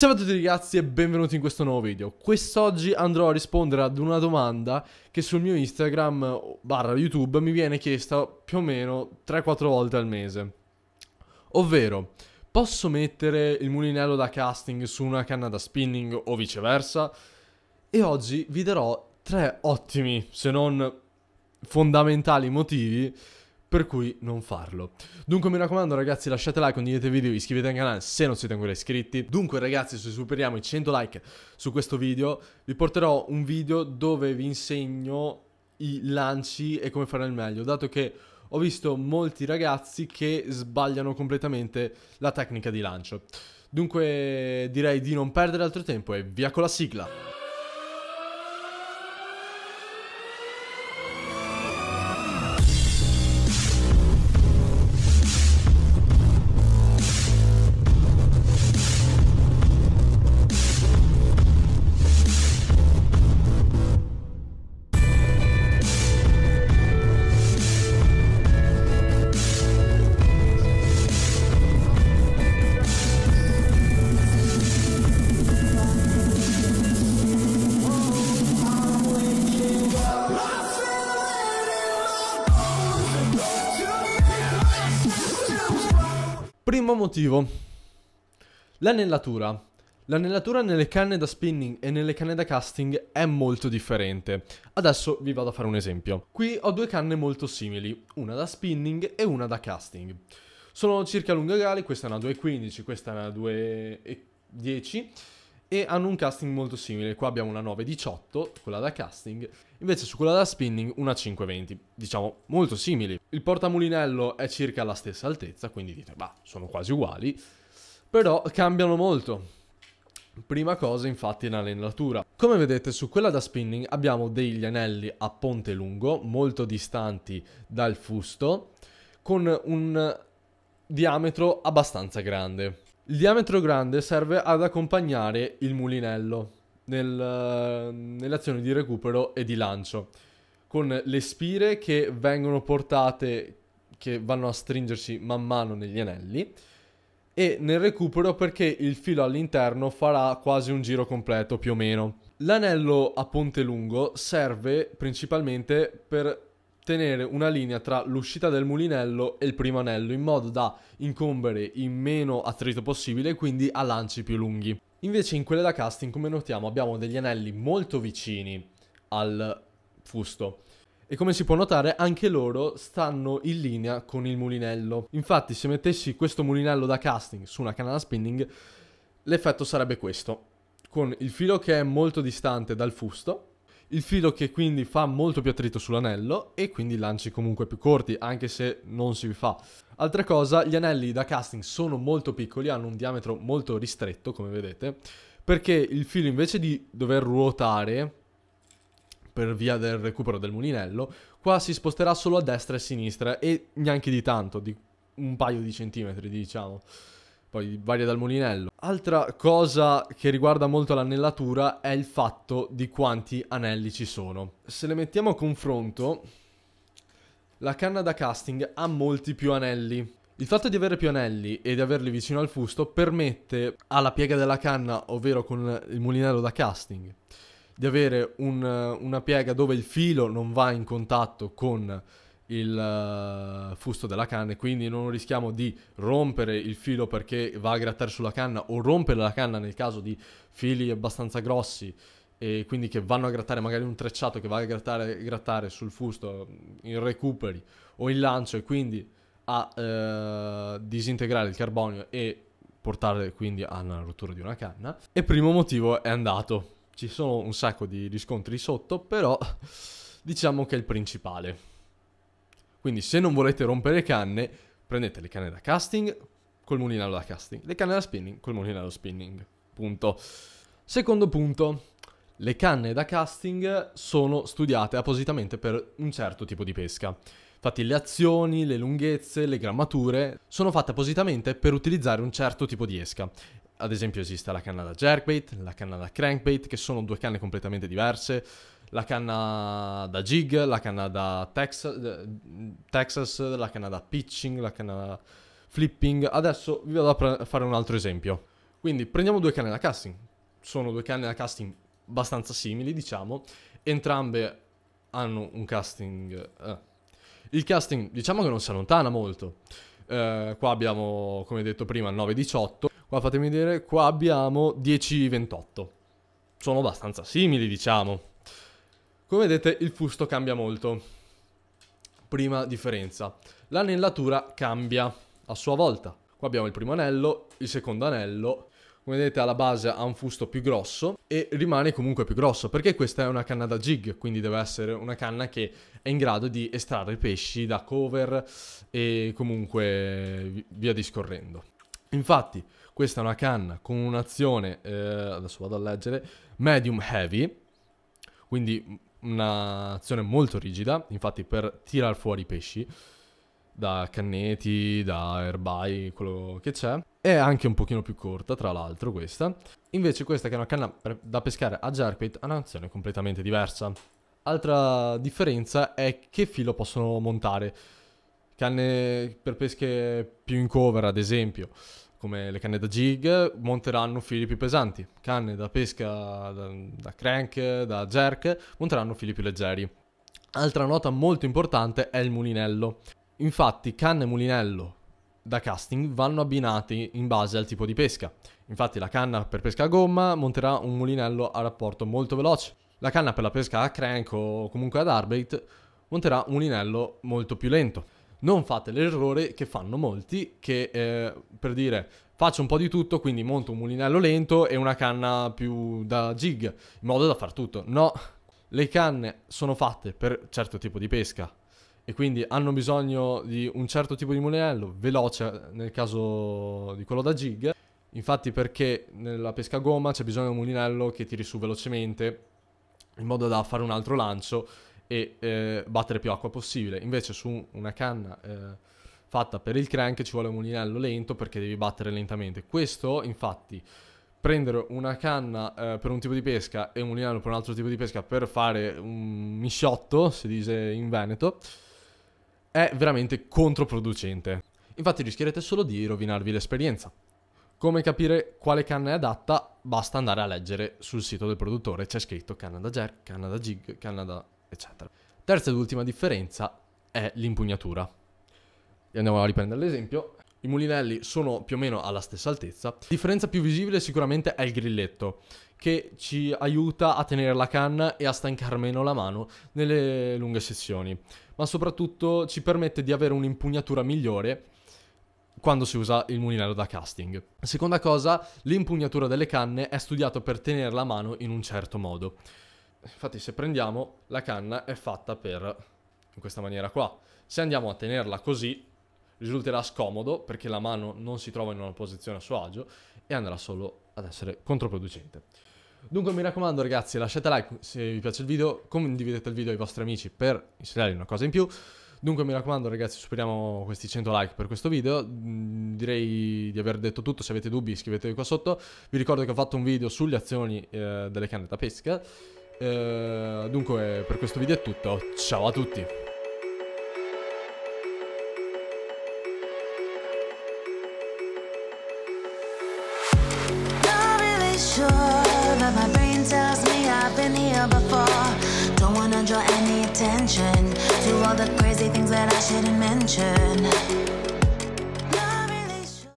Ciao a tutti ragazzi e benvenuti in questo nuovo video. Quest'oggi andrò a rispondere ad una domanda che sul mio Instagram barra YouTube mi viene chiesta più o meno 3-4 volte al mese. Ovvero, posso mettere il mulinello da casting su una canna da spinning o viceversa? E oggi vi darò 3 ottimi, se non fondamentali motivi per cui non farlo. Dunque mi raccomando ragazzi lasciate like, condividete il video, iscrivetevi al canale se non siete ancora iscritti. Dunque ragazzi se superiamo i 100 like su questo video vi porterò un video dove vi insegno i lanci e come fare al meglio, dato che ho visto molti ragazzi che sbagliano completamente la tecnica di lancio. Dunque direi di non perdere altro tempo e via con la sigla! Primo motivo, l'anellatura. L'anellatura nelle canne da spinning e nelle canne da casting è molto differente. Adesso vi vado a fare un esempio. Qui ho due canne molto simili, una da spinning e una da casting. Sono circa lunghe gare, questa è una 2.15, questa è una 2.10 e hanno un casting molto simile. Qua abbiamo una 918, quella da casting, invece su quella da spinning una 520, diciamo molto simili. Il portamulinello è circa alla stessa altezza, quindi dite, bah, sono quasi uguali, però cambiano molto. Prima cosa infatti è l'anellatura. Come vedete su quella da spinning abbiamo degli anelli a ponte lungo, molto distanti dal fusto, con un diametro abbastanza grande. Il diametro grande serve ad accompagnare il mulinello nel, nelle azioni di recupero e di lancio, con le spire che vengono portate, che vanno a stringersi man mano negli anelli, e nel recupero perché il filo all'interno farà quasi un giro completo più o meno. L'anello a ponte lungo serve principalmente per tenere una linea tra l'uscita del mulinello e il primo anello in modo da incombere in meno attrito possibile e quindi a lanci più lunghi. Invece in quelle da casting come notiamo abbiamo degli anelli molto vicini al fusto e come si può notare anche loro stanno in linea con il mulinello. Infatti se mettessi questo mulinello da casting su una canna da spinning l'effetto sarebbe questo, con il filo che è molto distante dal fusto il filo che quindi fa molto più attrito sull'anello e quindi lanci comunque più corti, anche se non si fa. Altra cosa, gli anelli da casting sono molto piccoli, hanno un diametro molto ristretto, come vedete, perché il filo invece di dover ruotare per via del recupero del mulinello, qua si sposterà solo a destra e a sinistra e neanche di tanto, di un paio di centimetri, diciamo poi varia dal mulinello. Altra cosa che riguarda molto l'annellatura è il fatto di quanti anelli ci sono. Se le mettiamo a confronto, la canna da casting ha molti più anelli. Il fatto di avere più anelli e di averli vicino al fusto permette alla piega della canna, ovvero con il mulinello da casting, di avere un, una piega dove il filo non va in contatto con il uh, fusto della canna e quindi non rischiamo di rompere il filo perché va a grattare sulla canna o rompere la canna nel caso di fili abbastanza grossi e quindi che vanno a grattare magari un trecciato che va a grattare, grattare sul fusto in recuperi o in lancio e quindi a uh, disintegrare il carbonio e portare quindi alla rottura di una canna e primo motivo è andato ci sono un sacco di riscontri sotto però diciamo che è il principale quindi se non volete rompere le canne, prendete le canne da casting col mulinello da casting, le canne da spinning col mulinello da spinning. Punto. Secondo punto, le canne da casting sono studiate appositamente per un certo tipo di pesca. Infatti le azioni, le lunghezze, le grammature sono fatte appositamente per utilizzare un certo tipo di esca. Ad esempio esiste la canna da jerkbait, la canna da crankbait, che sono due canne completamente diverse la canna da jig, la canna da Texas, Texas la canna da pitching, la canna da flipping. Adesso vi vado a fare un altro esempio. Quindi prendiamo due canne da casting. Sono due canne da casting abbastanza simili, diciamo. Entrambe hanno un casting... Eh. Il casting diciamo che non si allontana molto. Eh, qua abbiamo, come detto prima, 9-18. Qua fatemi vedere, qua abbiamo 10-28. Sono abbastanza simili, diciamo. Come vedete il fusto cambia molto. Prima differenza. L'anellatura cambia a sua volta. Qua abbiamo il primo anello, il secondo anello. Come vedete alla base ha un fusto più grosso e rimane comunque più grosso perché questa è una canna da jig, quindi deve essere una canna che è in grado di estrarre pesci da cover e comunque via discorrendo. Infatti questa è una canna con un'azione, eh, adesso vado a leggere, medium heavy, quindi un'azione molto rigida, infatti per tirar fuori i pesci da canneti, da erbai, quello che c'è. È anche un pochino più corta, tra l'altro, questa. Invece questa, che è una canna da pescare a jerkbait, ha un'azione completamente diversa. Altra differenza è che filo possono montare. Canne per pesche più in cover, ad esempio, come le canne da jig, monteranno fili più pesanti. Canne da pesca da, da crank, da jerk, monteranno fili più leggeri. Altra nota molto importante è il mulinello. Infatti canne e mulinello da casting vanno abbinati in base al tipo di pesca. Infatti la canna per pesca a gomma monterà un mulinello a rapporto molto veloce. La canna per la pesca a crank o comunque ad arbeit monterà un mulinello molto più lento non fate l'errore che fanno molti, che eh, per dire faccio un po' di tutto, quindi monto un mulinello lento e una canna più da jig, in modo da far tutto. No, le canne sono fatte per certo tipo di pesca e quindi hanno bisogno di un certo tipo di mulinello, veloce nel caso di quello da jig. Infatti perché nella pesca a gomma c'è bisogno di un mulinello che tiri su velocemente in modo da fare un altro lancio e eh, battere più acqua possibile. Invece su una canna eh, fatta per il crank ci vuole un mulinello lento perché devi battere lentamente. Questo infatti prendere una canna eh, per un tipo di pesca e un mulinello per un altro tipo di pesca per fare un misciotto, si dice in Veneto, è veramente controproducente. Infatti rischierete solo di rovinarvi l'esperienza. Come capire quale canna è adatta? Basta andare a leggere sul sito del produttore, c'è scritto canna da jerk, canna da jig, canna da eccetera. Terza ed ultima differenza è l'impugnatura. andiamo a riprendere l'esempio. I mulinelli sono più o meno alla stessa altezza. La differenza più visibile sicuramente è il grilletto, che ci aiuta a tenere la canna e a stancare meno la mano nelle lunghe sessioni, ma soprattutto ci permette di avere un'impugnatura migliore quando si usa il mulinello da casting. Seconda cosa, l'impugnatura delle canne è studiata per tenere la mano in un certo modo infatti se prendiamo la canna è fatta per in questa maniera qua se andiamo a tenerla così risulterà scomodo perché la mano non si trova in una posizione a suo agio e andrà solo ad essere controproducente dunque mi raccomando ragazzi lasciate like se vi piace il video condividete il video ai vostri amici per insegnargli una cosa in più Dunque mi raccomando ragazzi superiamo questi 100 like per questo video, mm, direi di aver detto tutto, se avete dubbi scrivetevi qua sotto, vi ricordo che ho fatto un video sulle azioni eh, delle canne da pesca eh, dunque, per questo video è tutto. Ciao a tutti! any attention to all the crazy things that I shouldn't mention.